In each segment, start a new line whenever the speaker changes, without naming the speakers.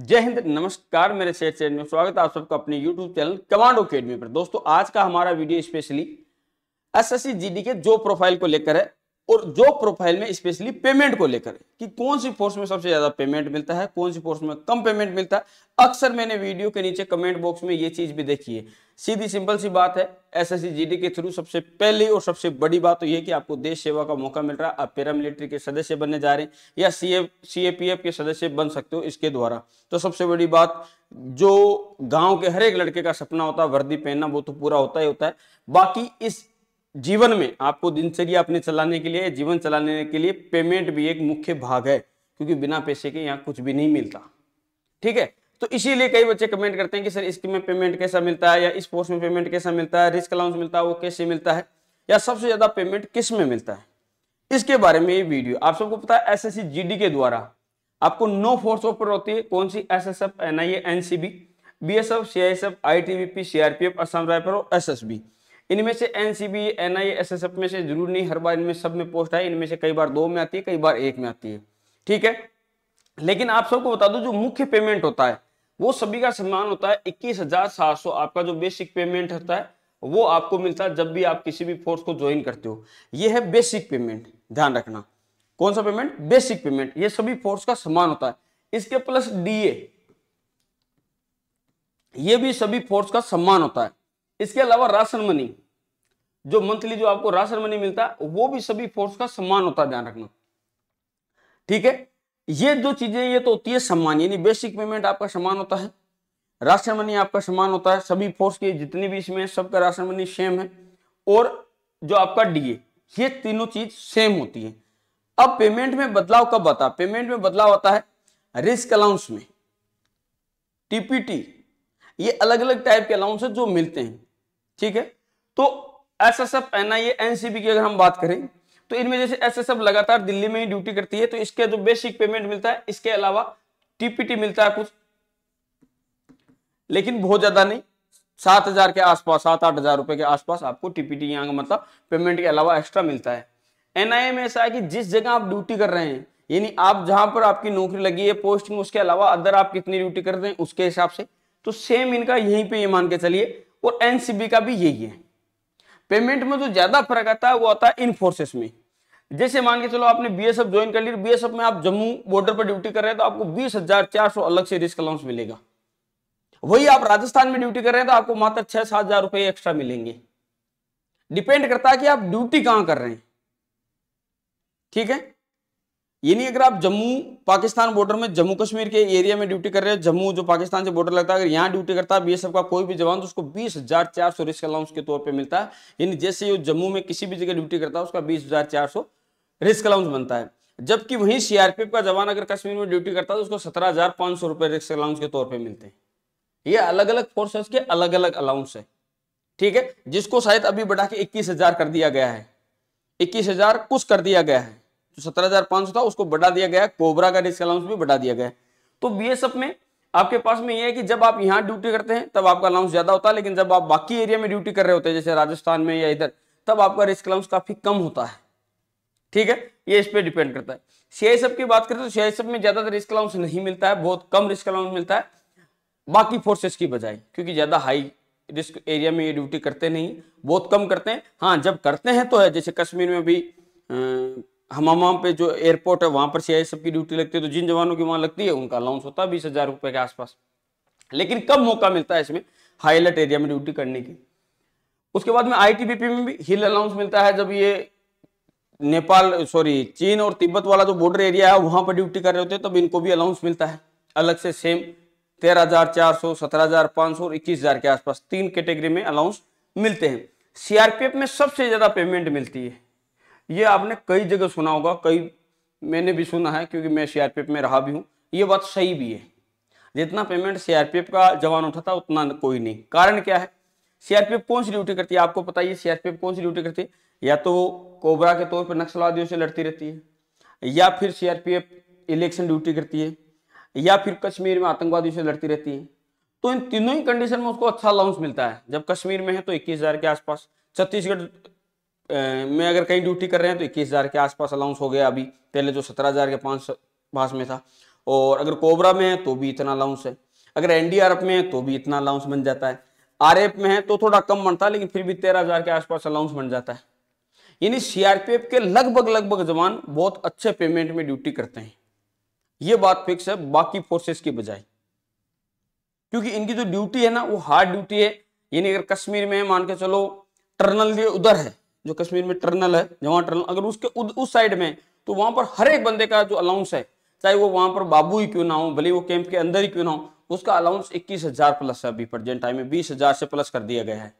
जय हिंद नमस्कार मेरे शेयर शेयर में स्वागत है आप सबका अपने YouTube चैनल कमांडो अकेडमी पर दोस्तों आज का हमारा वीडियो स्पेशली एस एस के जो प्रोफाइल को लेकर है और जो प्रोफाइल में स्पेशली पेमेंट को लेकर कि कौन सी फोर्स में सबसे ज्यादा पेमेंट मिलता है कौन सी फोर्स में कम पेमेंट मिलता है अक्सर मैंने वीडियो के नीचे कमेंट बॉक्स में ये चीज भी देखी है सीधी सिंपल सी बात है एस एस के थ्रू सबसे पहले और सबसे बड़ी बात तो यह कि आपको देश सेवा का मौका मिल रहा है आप पैरामिलिट्री के सदस्य बनने जा रहे हैं या सी सीएपीएफ के सदस्य बन सकते हो इसके द्वारा तो सबसे बड़ी बात जो गांव के हर एक लड़के का सपना होता है वर्दी पहनना वो तो पूरा होता ही होता है बाकी इस जीवन में आपको दिनचर्या अपने चलाने के लिए जीवन चलाने के लिए पेमेंट भी एक मुख्य भाग है क्योंकि बिना पैसे के यहाँ कुछ भी नहीं मिलता ठीक है तो इसीलिए कई बच्चे कमेंट करते हैं कि सर इसकी में पेमेंट कैसा मिलता है या इस पोस्ट में पेमेंट कैसा मिलता है रिस्क अलाउंस मिलता है वो कैसे मिलता है या सबसे ज्यादा पेमेंट किस में मिलता है इसके बारे में ये वीडियो आप सबको पता है एस एस के द्वारा आपको नो फोर्स ऑफर होती है कौन सी S S F N I A N C B B S F C I S F I T B P C R P F Assam rifle और एस एस बी इनमें से N C B N I S S F में से जरूर नहीं हर बार इनमें सब में पोस्ट है इनमें से कई बार दो में आती है कई बार एक में आती है ठीक है लेकिन आप सबको बता दो जो मुख्य पेमेंट होता है वो सभी का सम्मान होता है इक्कीस हजार सात सौ आपका जो बेसिक पेमेंट होता है वो आपको मिलता है जब भी आप किसी भी फोर्स को ज्वाइन करते हो ये है बेसिक पेमेंट ध्यान रखना कौन सा पेमेंट बेसिक पेमेंट ये सभी फोर्स का समान होता है इसके प्लस डीए ये भी सभी फोर्स का सम्मान होता है इसके अलावा राशन मनी जो मंथली जो आपको राशन मनी मिलता है वो भी सभी फोर्स का सम्मान होता है ध्यान रखना ठीक है ये जो चीजें ये तो होती है सम्मान यानी बेसिक पेमेंट आपका सम्मान होता है राशन मनी आपका सम्मान होता है सभी फोर्स के जितनी भी इसमें सबका राशन मनी सेम है और जो आपका डीए ये तीनों चीज सेम होती है अब पेमेंट में बदलाव कब आता है पेमेंट में बदलाव आता है रिस्क अलाउंस में टीपीटी ये अलग अलग टाइप के अलाउंस जो मिलते हैं ठीक है तो S S F N I NCB की अगर हम बात करें तो इनमें जैसे एस एस एफ लगातार दिल्ली में ही ड्यूटी करती है तो इसके जो बेसिक पेमेंट मिलता है इसके अलावा टीपीटी मिलता है कुछ लेकिन बहुत ज्यादा नहीं सात हजार के आसपास सात आठ हजार रुपए के आसपास आपको टीपीटी यहाँ का मतलब पेमेंट के अलावा एक्स्ट्रा मिलता है एनआईए में ऐसा है कि जिस जगह आप ड्यूटी कर रहे हैं यानी आप जहां पर आपकी नौकरी लगी है पोस्टिंग उसके अलावा अदर आप कितनी ड्यूटी कर रहे हैं उसके हिसाब से तो सेम इनका यहीं पे ये मान के चलिए और एनसीबी का भी यही है पेमेंट में जो ज्यादा फर्क आता है वो आता है इनफोर्सिस में जैसे मान के चलो आपने बीएसएफ ज्वाइन कर लिया बीएसएफ में आप जम्मू बॉर्डर पर ड्यूटी कर रहे हैं तो आपको बीस हजार चार सौ अलग से रिस्क अलाउंस मिलेगा वही आप राजस्थान में ड्यूटी कर रहे हैं तो आपको मात्र छह सात हजार रुपए एक्स्ट्रा मिलेंगे डिपेंड करता है कि आप ड्यूटी कहां कर रहे हैं ठीक है ये नहीं अगर आप जम्मू पाकिस्तान बॉर्डर में जम्मू कश्मीर के एरिया में ड्यूटी कर रहे हैं जम्मू जो पाकिस्तान से बॉर्डर लगता है अगर यहाँ ड्यूटी करता है बीएसएफ का कोई भी जवान तो उसको बीस हजार चार सौ रिस्क अलाउंस के तौर पे मिलता है यानी जैसे वो जम्मू में किसी भी जगह ड्यूटी करता है उसका बीस हजार चार सौ रिस्क अलाउंस बनता है जबकि वहीं सीआरपीएफ का जवान अगर कश्मीर में ड्यूटी करता है तो उसको सत्रह हजार पांच सौ रुपए रिस्क अलाउंस के तौर पर मिलते हैं ये अलग अलग फोर्सेस के अलग अलग अलाउंस है ठीक है जिसको शायद अभी बढ़ा के इक्कीस हजार कर दिया गया है इक्कीस हजार कुछ कर दिया गया है जो सत्रह था उसको बढ़ा दिया गया कोबरा का रिस्क अलाउंस भी बढ़ा दिया गया तो बी में आपके पास में ये है कि जब आप यहाँ ड्यूटी करते हैं तब आपका अलाउंस ज्यादा होता है लेकिन जब आप बाकी एरिया में ड्यूटी कर रहे होते हैं जैसे राजस्थान में या इधर तब आपका रिस्क अलाउंस काफी कम होता है ठीक है ये इस पर डिपेंड करता है सीआईएसएफ की बात करें तो सीआईएसएफ में ज्यादातर रिस्क अलाउंस नहीं मिलता है बहुत कम रिस्क अलाउंस मिलता है बाकी फोर्सेस की बजाय क्योंकि ज्यादा हाई रिस्क एरिया में ये ड्यूटी करते नहीं बहुत कम करते हैं हाँ जब करते हैं तो है जैसे कश्मीर में भी हमाम पे जो एयरपोर्ट है वहां पर सी आई की ड्यूटी लगती है तो जिन जवानों की वहां लगती है उनका अलाउंस होता है बीस हज़ार रुपए के आसपास लेकिन कब मौका मिलता है इसमें हाई अलर्ट एरिया में ड्यूटी करने की उसके बाद में आईटीबीपी में भी हिल अलाउंस मिलता है जब ये नेपाल सॉरी चीन और तिब्बत वाला जो बॉर्डर एरिया है वहां पर ड्यूटी कर रहे होते हैं तब इनको भी अलाउंस मिलता है अलग से सेम तेरह हजार चार सौ सत्रह हजार पांच सौ और इक्कीस हजार के आसपास तीन कैटेगरी में अलाउंस मिलते हैं सीआरपीएफ में सबसे ज्यादा पेमेंट मिलती है ये आपने कई जगह सुना होगा कई मैंने भी सुना है क्योंकि मैं सीआरपीएफ में रहा भी हूँ ये बात सही भी है जितना पेमेंट सीआरपीएफ का जवान उठाता उतना कोई नहीं कारण क्या है सीआरपीएफ कौन सी ड्यूटी करती है आपको पता ही सीआरपीएफ कौन सी ड्यूटी करती है या तो कोबरा के तौर पर नक्सलवादियों से लड़ती रहती है या फिर सीआरपीएफ इलेक्शन ड्यूटी करती है या फिर कश्मीर में आतंकवादियों से लड़ती रहती है तो इन तीनों ही कंडीशन में उसको अच्छा अलाउंस मिलता है जब कश्मीर में है तो इक्कीस हजार के आसपास छत्तीसगढ़ में अगर कहीं ड्यूटी कर रहे हैं तो इक्कीस के आसपास अलाउंस हो गया अभी पहले जो सत्रह के पाँच पास में था और अगर कोबरा में है तो भी इतना अलाउंस है अगर एनडीआरएफ में है तो भी इतना अलाउंस बन जाता है आरएफ में है तो थोड़ा कम बनता है लेकिन फिर भी तेरह हज़ार के आसपास अलाउंस बन जाता है यानी सीआरपीएफ के लगभग लगभग जवान बहुत अच्छे पेमेंट में ड्यूटी करते हैं यह बात फिक्स है बाकी फोर्सेस की बजाय क्योंकि इनकी जो ड्यूटी है ना वो हार्ड ड्यूटी है यानी अगर कश्मीर में मान के चलो टर्नल उधर है जो कश्मीर में टर्नल है जवान टर्नल अगर उसके उद, उस साइड में तो वहां पर हर एक बंदे का जो अलाउंस है चाहे वो वहां पर बाबू ही क्यों ना हो भले वो कैंप के अंदर ही क्यों ना हो उसका अलाउंस इक्कीस हजार प्लस है अभी प्रजेंट टाइम में बीस हजार से प्लस कर दिया गया है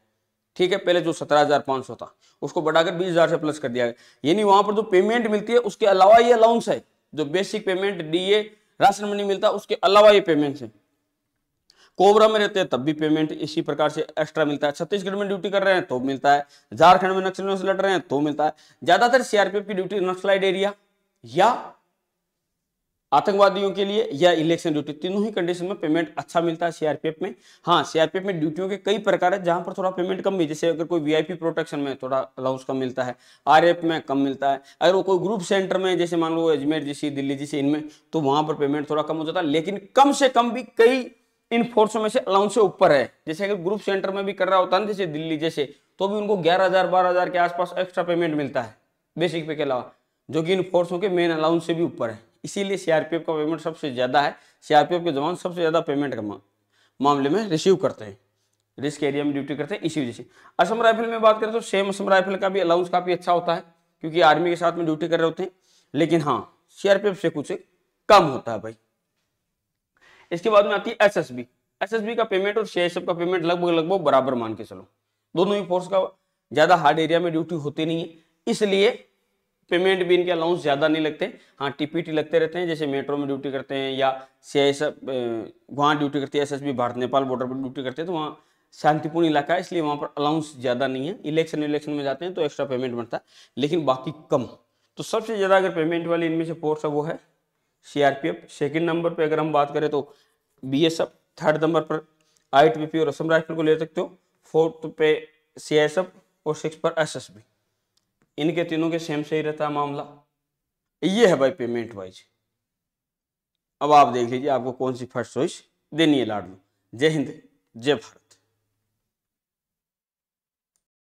ठीक है पहले जो सत्रह हजार पांच सौ था उसको बढ़ाकर बीस हजार से प्लस कर दिया गया यानी वहां पर जो पेमेंट मिलती है उसके अलावा ये अलाउंस है जो basic payment DA ration money मिलता है उसके अलावा ये पेमेंट है कोबरा में रहते हैं तब भी पेमेंट इसी प्रकार से एक्स्ट्रा मिलता है छत्तीसगढ़ में ड्यूटी कर रहे हैं तो मिलता है झारखंड में नक्सलियों से लड़ रहे हैं तो मिलता है ज्यादातर सीआरपीएफ की ड्यूटी नक्सलाइड एरिया या आतंकवादियों के लिए या इलेक्शन ड्यूटी तीनों ही कंडीशन में पेमेंट अच्छा मिलता है सीआरपीएफ में हाँ सीआरपीएफ में ड्यूटियों के कई प्रकार है जहां पर थोड़ा पेमेंट कम भी जैसे अगर कोई वीआईपी प्रोटेक्शन में थोड़ा अलाउंस कम मिलता है आरएफ में कम मिलता है अगर वो कोई ग्रुप सेंटर में जैसे मान लो अजमेर जैसी दिल्ली जैसी इनमें तो वहां पर पेमेंट थोड़ा कम हो जाता है लेकिन कम से कम भी कई इन फोर्सों में से अलाउंस से ऊपर है जैसे अगर ग्रुप सेंटर में भी कर रहा होता है जैसे दिल्ली जैसे तो भी उनको ग्यारह हजार बारह हजार के आसपास एक्स्ट्रा पेमेंट मिलता है बेसिक पे के अलावा जो कि इन फोर्सों के मेन अलाउंस से भी ऊपर है इसीलिए सीआरपीएफ का पेमेंट सबसे ज़्यादा है सीआरपीएफ के जवान सबसे ज़्यादा पेमेंट का मामले में रिसीव करते हैं रिस्क एरिया में ड्यूटी करते हैं इसी वजह से असम राइफल में बात करें तो सेम असम राइफल का भी अलाउंस काफ़ी अच्छा होता है क्योंकि आर्मी के साथ में ड्यूटी कर रहे होते हैं लेकिन हाँ सीआरपीएफ से कुछ कम होता है भाई इसके बाद में आती है एसएसबी एसएसबी का पेमेंट और सीआईएसएफ का पेमेंट लगभग लगभग बराबर मान के चलो दोनों ही फोर्स का ज्यादा हार्ड एरिया में ड्यूटी होती नहीं है इसलिए पेमेंट भी इनके अलाउंस ज्यादा नहीं लगते हाँ टीपीटी लगते रहते हैं जैसे मेट्रो में ड्यूटी करते हैं या सीआईएसएफ वहाँ ड्यूटी करती है बी भारत नेपाल बॉर्डर पर ड्यूटी करते हैं तो वहाँ शांतिपूर्ण इलाका है इसलिए वहां पर अलाउंस ज़्यादा नहीं है इलेक्शन इलेक्शन में जाते हैं तो एक्स्ट्रा पेमेंट बनता है लेकिन बाकी कम तो सबसे ज़्यादा अगर पेमेंट वाली इनमें से फोर्स है वो है सीआरपीएफ सेकंड नंबर पे अगर हम बात करें तो बीएसएफ थर्ड नंबर पर आईटीबीपी और असम राइफल को ले सकते हो फोर्थ पे सीएसएफ और सिक्स पर एसएसबी इनके तीनों के सेम से ही रहता है मामला ये है भाई पेमेंट वाइज अब आप देख लीजिए आपको कौन सी फर्स्ट चॉइस देनी है लाडलो जय हिंद जय भारत